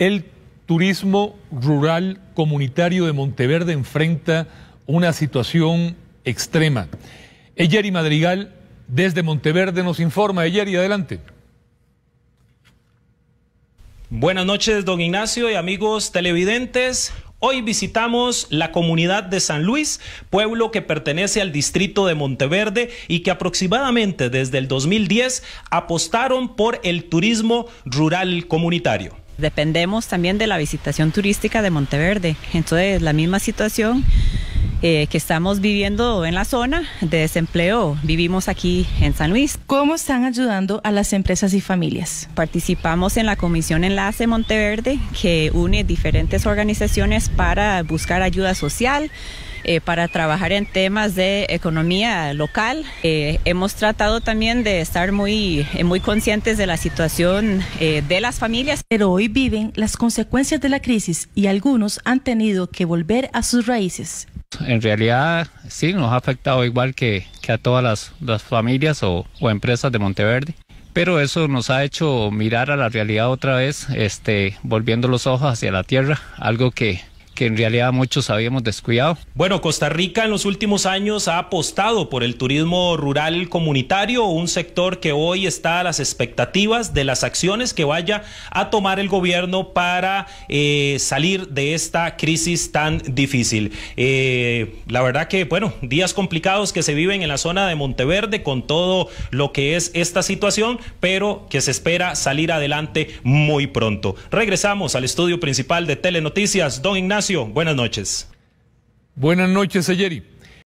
El turismo rural comunitario de Monteverde enfrenta una situación extrema. Eyeri Madrigal, desde Monteverde, nos informa. y adelante. Buenas noches, don Ignacio y amigos televidentes. Hoy visitamos la comunidad de San Luis, pueblo que pertenece al distrito de Monteverde y que aproximadamente desde el 2010 apostaron por el turismo rural comunitario dependemos también de la visitación turística de Monteverde. Entonces, la misma situación, eh, que estamos viviendo en la zona de desempleo. Vivimos aquí en San Luis. ¿Cómo están ayudando a las empresas y familias? Participamos en la Comisión Enlace Monteverde, que une diferentes organizaciones para buscar ayuda social. Eh, para trabajar en temas de economía local. Eh, hemos tratado también de estar muy, muy conscientes de la situación de las familias. Pero hoy viven las consecuencias de la crisis y algunos han tenido que volver a sus raíces en realidad sí nos ha afectado igual que, que a todas las, familias o, o, empresas de Monteverde. Pero eso nos ha hecho mirar a la realidad otra vez, este, volviendo los ojos hacia la tierra, algo que que en realidad muchos habíamos descuidado. Bueno, Costa Rica en los últimos años ha apostado por el turismo rural comunitario, un sector que hoy está a las expectativas de las acciones que vaya a tomar el gobierno para eh, salir de esta crisis tan difícil. Eh, la verdad que, bueno, días complicados que se viven en la zona de Monteverde con todo lo que es esta situación, pero que se espera salir adelante muy pronto. Regresamos al estudio principal de Telenoticias, don Ignacio buenas noches. Buenas noches, Ayeri.